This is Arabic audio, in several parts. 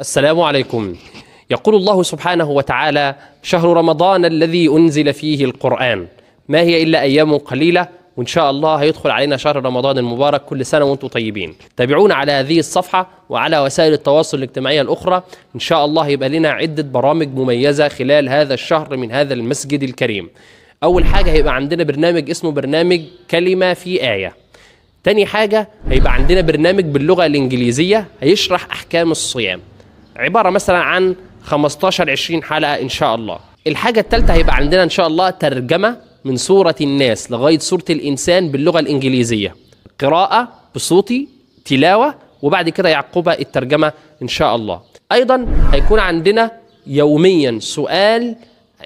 السلام عليكم يقول الله سبحانه وتعالى شهر رمضان الذي أنزل فيه القرآن ما هي إلا أيام قليلة وإن شاء الله هيدخل علينا شهر رمضان المبارك كل سنة وأنتم طيبين تابعونا على هذه الصفحة وعلى وسائل التواصل الاجتماعية الأخرى إن شاء الله يبقى لنا عدة برامج مميزة خلال هذا الشهر من هذا المسجد الكريم أول حاجة هيبقى عندنا برنامج اسمه برنامج كلمة في آية تاني حاجة هيبقى عندنا برنامج باللغة الإنجليزية هيشرح أحكام الصيام عباره مثلا عن 15 20 حلقه ان شاء الله الحاجه الثالثه هيبقى عندنا ان شاء الله ترجمه من صوره الناس لغايه صوره الانسان باللغه الانجليزيه قراءه بصوتي تلاوه وبعد كده يعقبها الترجمه ان شاء الله ايضا هيكون عندنا يوميا سؤال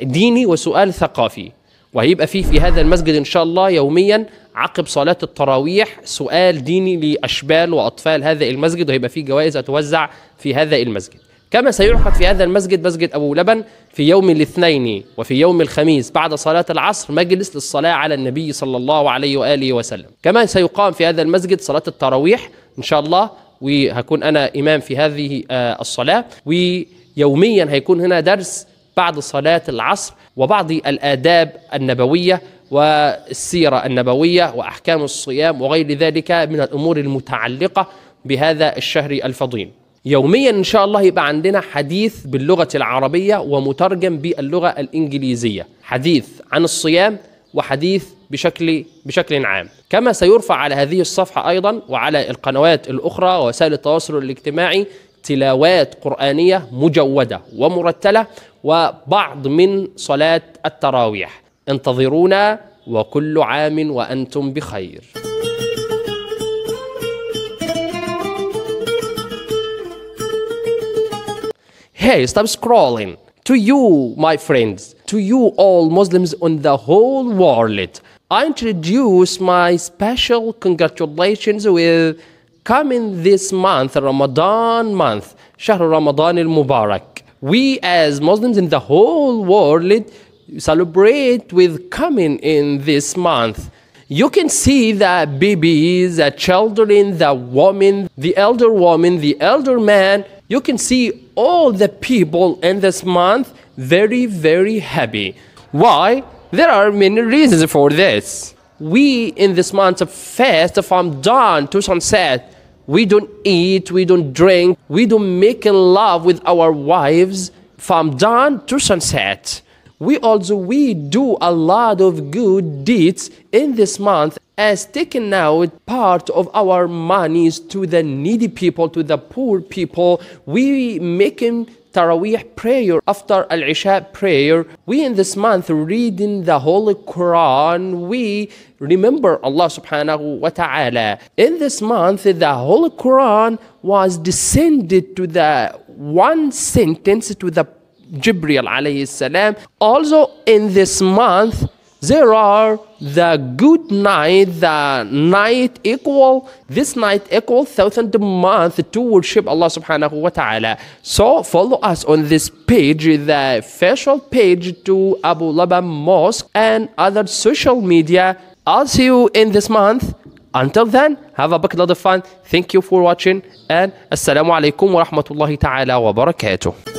ديني وسؤال ثقافي وهيبقى فيه في هذا المسجد إن شاء الله يوميا عقب صلاة التراويح سؤال ديني لأشبال وأطفال هذا المسجد وهيبقى فيه جوائز هتوزع في هذا المسجد كما سيعقد في هذا المسجد مسجد أبو لبن في يوم الاثنين وفي يوم الخميس بعد صلاة العصر مجلس للصلاة على النبي صلى الله عليه وآله وسلم كما سيقام في هذا المسجد صلاة التراويح إن شاء الله وهكون أنا إمام في هذه آه، الصلاة ويوميا هيكون هنا درس بعد صلاة العصر وبعض الآداب النبوية والسيرة النبوية وأحكام الصيام وغير ذلك من الأمور المتعلقة بهذا الشهر الفضيل يوميا إن شاء الله يبقى عندنا حديث باللغة العربية ومترجم باللغة الإنجليزية حديث عن الصيام وحديث بشكل بشكل عام كما سيرفع على هذه الصفحة أيضا وعلى القنوات الأخرى ووسائل التواصل الاجتماعي تلاوات قرآنية مجودة ومرتلة وبعض من صلاة التراويح انتظرونا وكل عام وأنتم بخير Hey, stop scrolling. To you, my friends, to you all Muslims on the whole world, I introduce my special congratulations with coming this month, Ramadan month, Shahr Ramadan al-Mubarak, we as Muslims in the whole world celebrate with coming in this month. You can see that babies, the children, the woman, the elder woman, the elder man, you can see all the people in this month very, very happy. Why? There are many reasons for this. We in this month of fast from dawn to sunset we don't eat, we don't drink, we don't make in love with our wives from dawn to sunset. We also we do a lot of good deeds in this month as taking out part of our monies to the needy people, to the poor people. We making Taraweeh prayer after Al Isha prayer. We in this month reading the Holy Quran. We remember Allah subhanahu wa ta'ala. In this month, the Holy Quran was descended to the one sentence to the Jibril alayhi salam. Also in this month, there are the good night, the night equal, this night equal thousand month to worship Allah subhanahu wa ta'ala. So follow us on this page, the official page to Abu Laban Mosque and other social media. I'll see you in this month. Until then, have a bucket load of fun. Thank you for watching and Assalamu alaikum wa rahmatullahi ta'ala wa barakatuh.